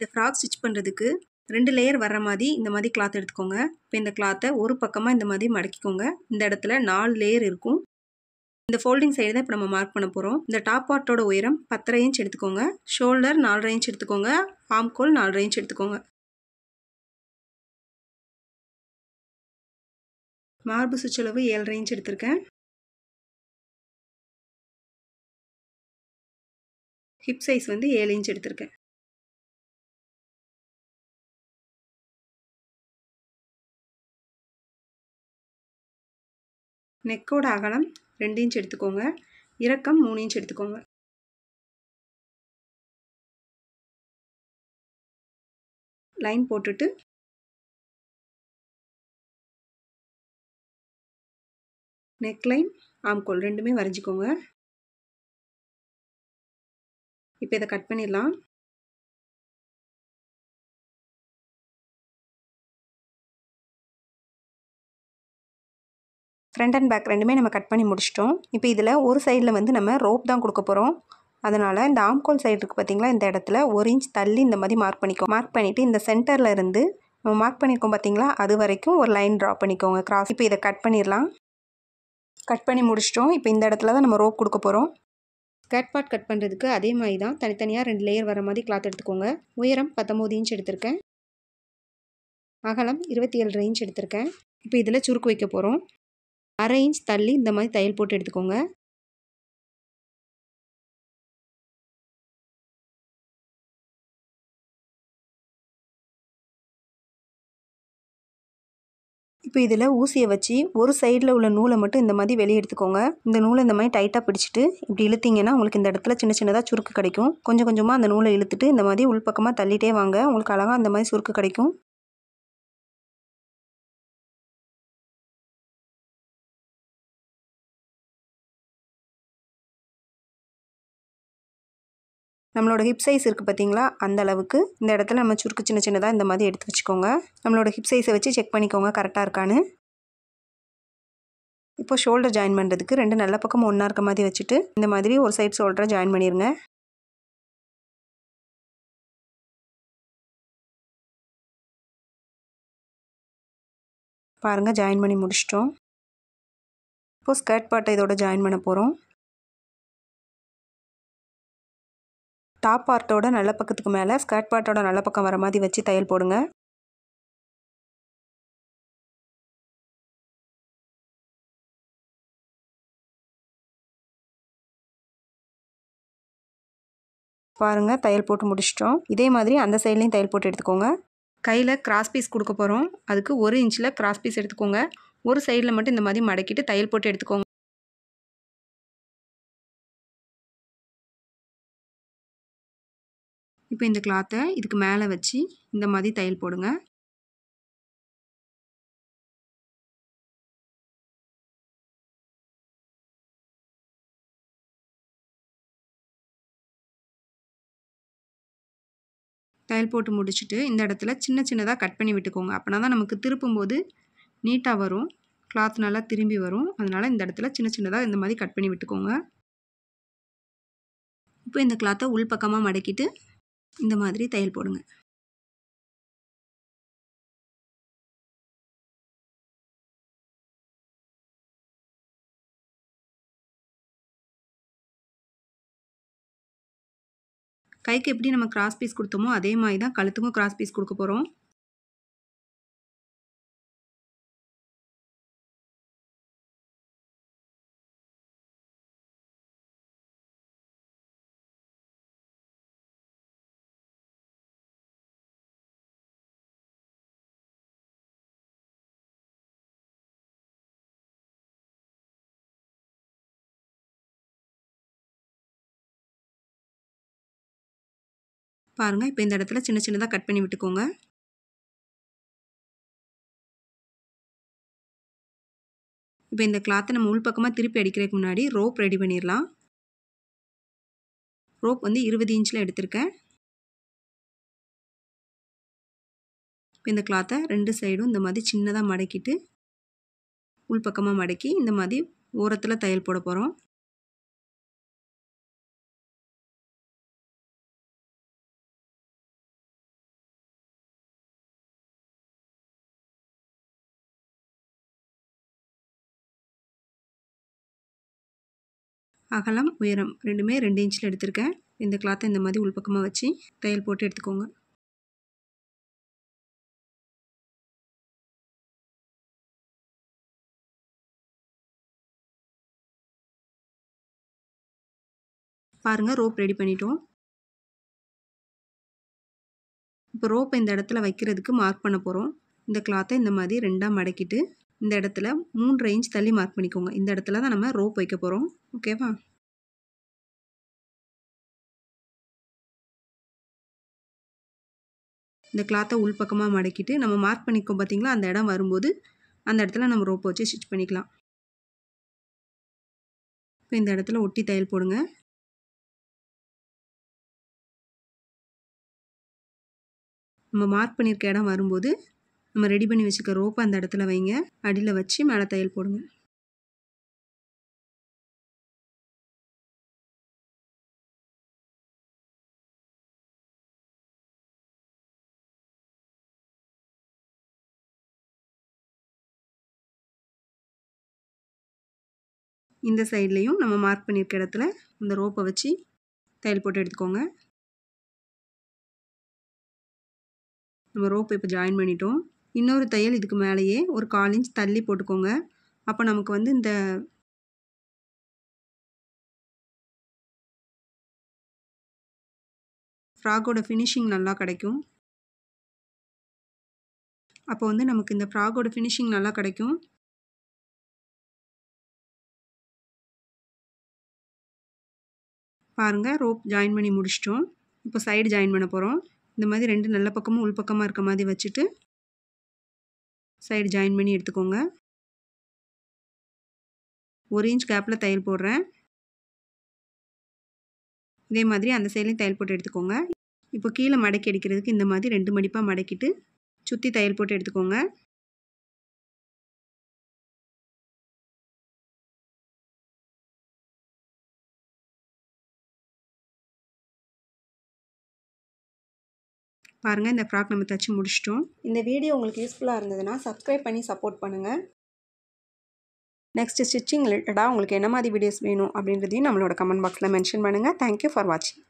இந்த frock stitch பண்ணுறதுக்கு ரெண்டு லேயர் வர மாதிரி இந்த மாதிரி கிளாத் எடுத்துக்கோங்க இப்போ இந்த கிளாத்தை ஒரு பக்கமாக இந்த மாதிரி மடக்கிக்கோங்க இந்த இடத்துல நாலு லேயர் இருக்கும் இந்த ஃபோல்டிங் சைடு தான் இப்போ நம்ம மார்க் பண்ண போகிறோம் இந்த டாப் பார்ட்டோட உயரம் பத்தரை இன்ச் எடுத்துக்கோங்க ஷோல்டர் நாலரை இன்ச் எடுத்துக்கோங்க ஆம் கோல் நாலரை இன்ச் எடுத்துக்கோங்க மார்பு சுற்றளவு ஏழரை இன்ச் எடுத்திருக்கேன் ஹிப் சைஸ் வந்து ஏழு இன்ச் எடுத்திருக்கேன் நெக்கோட அகலம் ரெண்டு இன்ச் எடுத்துக்கோங்க இறக்கம் மூணு இன்ச் எடுத்துக்கோங்க லைன் போட்டுட்டு நெக் லைன் ஆம்கோல் ரெண்டுமே வரைஞ்சிக்கோங்க இப்போ இதை கட் பண்ணிடலாம் ஃப்ரண்ட் அண்ட் பேக் ரெண்டுமே நம்ம கட் பண்ணி முடிச்சிட்டோம் இப்போ இதில் ஒரு சைடில் வந்து நம்ம ரோப் தான் கொடுக்க போகிறோம் அதனால் இந்த ஆம்கோல் சைடு இருக்குது பார்த்திங்களா இந்த இடத்துல ஒரு இன்ச் தள்ளி இந்த மாதிரி மார்க் பண்ணிக்கோ மார்க் பண்ணிவிட்டு இந்த சென்டரில் இருந்து நம்ம மார்க் பண்ணியிருக்கோம் பார்த்திங்களா அது வரைக்கும் ஒரு லைன் ட்ரா பண்ணிக்கோங்க கிராஸ் இப்போ இதை கட் பண்ணிடலாம் கட் பண்ணி முடிச்சிட்டோம் இப்போ இந்த இடத்துல தான் நம்ம ரோப் கொடுக்க போகிறோம் ஸ்கர்ட் பார்ட் கட் பண்ணுறதுக்கு அதே மாதிரி தான் தனித்தனியாக ரெண்டு லேயர் வர மாதிரி கிளாத் எடுத்துக்கோங்க உயரம் பத்தொம்போது இன்ச் எடுத்திருக்கேன் அகலம் இருபத்தி ஏழு இன்ச் எடுத்திருக்கேன் இப்போ இதில் சுருக்கு வைக்க போகிறோம் அரை இன்ச் தள்ளி இந்த மாதிரி தையல் போட்டு எடுத்துக்கோங்க இப்போ இதில் ஊசியை வச்சு ஒரு சைடில் உள்ள நூலை மட்டும் இந்த மாதிரி வெளியே எடுத்துக்கோங்க இந்த நூலை இந்த மாதிரி டைட்டாக பிடிச்சிட்டு இப்படி இழுத்திங்கன்னா உங்களுக்கு இந்த இடத்துல சின்ன சின்னதாக சுருக்கு கிடைக்கும் கொஞ்சம் கொஞ்சமாக அந்த நூலை இழுத்துட்டு இந்த மாதிரி உள்பக்கமாக தள்ளிட்டே வாங்க உங்களுக்கு அழகாக அந்த மாதிரி சுருக்கு கிடைக்கும் நம்மளோட ஹிப் சைஸ் இருக்குது பார்த்தீங்களா அந்த அளவுக்கு இந்த இடத்துல நம்ம சுருக்கு சின்ன சின்னதாக இந்த மாதிரி எடுத்து வச்சுக்கோங்க நம்மளோட ஹிப் சைஸை வச்சு செக் பண்ணிக்கோங்க கரெக்டாக இருக்கான்னு இப்போ ஷோல்டர் ஜாயின் பண்ணுறதுக்கு ரெண்டு நல்ல பக்கம் ஒன்றா இருக்க மாதிரி வச்சுட்டு இந்த மாதிரி ஒரு சைட் ஷோல்டரை ஜாயின் பண்ணிடுங்க பாருங்கள் ஜாயின் பண்ணி முடிச்சிட்டோம் இப்போது ஸ்கர்ட் பாட்டை இதோட ஜாயின் பண்ண போகிறோம் டாப் பார்ட்டோட நல்ல பக்கத்துக்கு மேலே ஸ்கர்ட் பார்ட்டோட நல்ல பக்கம் வர மாதிரி வச்சு தையல் போடுங்க பாருங்கள் தையல் போட்டு முடிச்சிட்டோம் இதே மாதிரி அந்த சைட்லேயும் தையல் போட்டு எடுத்துக்கோங்க கையில் கிராஸ் பீஸ் கொடுக்க போகிறோம் அதுக்கு ஒரு இன்ச்சில் கிராஸ் பீஸ் எடுத்துக்கோங்க ஒரு சைடில் மட்டும் இந்த மாதிரி மடக்கிட்டு தையல் போட்டு எடுத்துக்கோங்க இப்போ இந்த கிளாத்தை இதுக்கு மேலே வச்சு இந்த மாதிரி தையல் போடுங்க தையல் போட்டு முடிச்சுட்டு இந்த இடத்துல சின்ன சின்னதாக கட் பண்ணி விட்டுக்கோங்க அப்போனா தான் நமக்கு போது நீட்டாக வரும் கிளாத் நல்லா திரும்பி வரும் அதனால் இந்த இடத்துல சின்ன சின்னதாக இந்த மாதிரி கட் பண்ணி விட்டுக்கோங்க இப்போ இந்த கிளாத்தை உள்பக்கமாக மடக்கிட்டு இந்த மாதிரி தையல் போடுங்க கைக்கு எப்படி நம்ம கிராஸ் பீஸ் கொடுத்தோமோ அதே மாதிரி தான் கழுத்துக்கும் கிராஸ் பீஸ் கொடுக்க போகிறோம் பாருங்கள் இப்போ இந்த இடத்துல சின்ன சின்னதாக கட் பண்ணி விட்டுக்கோங்க இப்போ இந்த கிளாத்தை நம்ம உள் பக்கமாக திருப்பி அடிக்கிறதுக்கு முன்னாடி ரோப் ரெடி பண்ணிடலாம் ரோப் வந்து இருபது இன்ச்சில் எடுத்திருக்கேன் இப்போ இந்த கிளாத்தை ரெண்டு சைடும் இந்த மாதிரி சின்னதாக மடக்கிட்டு உள்பக்கமாக மடக்கி இந்த மாதிரி ஓரத்தில் தையல் போட போகிறோம் அகலம் உயரம் ரெண்டுமே ரெண்டு இன்ச்சில் எடுத்திருக்கேன் இந்த கிளாத்தை இந்த மாதிரி உள்பக்கமாக வச்சு தையல் போட்டு எடுத்துக்கோங்க பாருங்கள் ரோப் ரெடி பண்ணிட்டோம் இப்போ ரோப்பை இந்த இடத்துல வைக்கிறதுக்கு மார்க் பண்ண போகிறோம் இந்த கிளாத்தை இந்த மாதிரி ரெண்டாக மடக்கிட்டு இந்த இடத்துல மூன்று இன்ச் தள்ளி மார்க் பண்ணிக்கோங்க இந்த இடத்துல தான் நம்ம ரோப் வைக்க போகிறோம் ஓகேவா இந்த கிளாத்தை உள்பக்கமாக மடக்கிட்டு நம்ம மார்க் பண்ணிக்கோ பார்த்திங்களா அந்த இடம் வரும்போது அந்த இடத்துல நம்ம ரோப்பை வச்சு ஸ்டிச் பண்ணிக்கலாம் இப்போ இந்த இடத்துல ஒட்டி தையல் போடுங்க நம்ம மார்க் பண்ணியிருக்க இடம் வரும்போது நம்ம ரெடி பண்ணி வச்சுக்க ரோப்பை அந்த இடத்துல வைங்க அடியில் வச்சு மேலே தையல் போடுங்க இந்த சைட்லேயும் நம்ம மார்க் பண்ணியிருக்க இடத்துல இந்த ரோப்பை வச்சு தையல் போட்டு எடுத்துக்கோங்க நம்ம ரோப்பை இப்போ ஜாயின் பண்ணிட்டோம் இன்னொரு தையல் இதுக்கு மேலேயே ஒரு கால் இன்ச் தள்ளி போட்டுக்கோங்க அப்போ நமக்கு வந்து இந்த ஃப்ராகோட ஃபினிஷிங் நல்லா கிடைக்கும் அப்போ வந்து நமக்கு இந்த ஃப்ராகோட ஃபினிஷிங் நல்லா கிடைக்கும் பாருங்கள் ரோப் ஜாயின் பண்ணி முடிச்சிட்டோம் இப்போ சைடு ஜாயின் பண்ண போகிறோம் இந்த மாதிரி ரெண்டு நல்ல பக்கமும் உள் பக்கமாக இருக்க மாதிரி வச்சுட்டு சைடு ஜாயின் பண்ணி எடுத்துக்கோங்க ஒரு இன்ச் கேப்பில் தையல் போடுறேன் இதே மாதிரி அந்த சைட்லையும் தையல் போட்டு எடுத்துக்கோங்க இப்போ கீழே மடக்கி அடிக்கிறதுக்கு இந்த மாதிரி ரெண்டு மடிப்பாக மடக்கிட்டு சுற்றி தையல் போட்டு எடுத்துக்கோங்க பாருங்கள் இந்த ஃப்ராக் நம்ம தச்சு முடிச்சிட்டோம் இந்த வீடியோ உங்களுக்கு யூஸ்ஃபுல்லாக இருந்ததுன்னா சப்ஸ்கிரைப் பண்ணி சப்போர்ட் பண்ணுங்கள் நெக்ஸ்ட் ஸ்டிச்சிங் ரிலேட்டடாக உங்களுக்கு என்ன மாதிரி வீடியோஸ் வேணும் அப்படின்றதையும் நம்மளோட கமெண்ட் பாக்ஸில் மென்ஷன் பண்ணுங்கள் தேங்க்யூ ஃபார் வாட்சிங்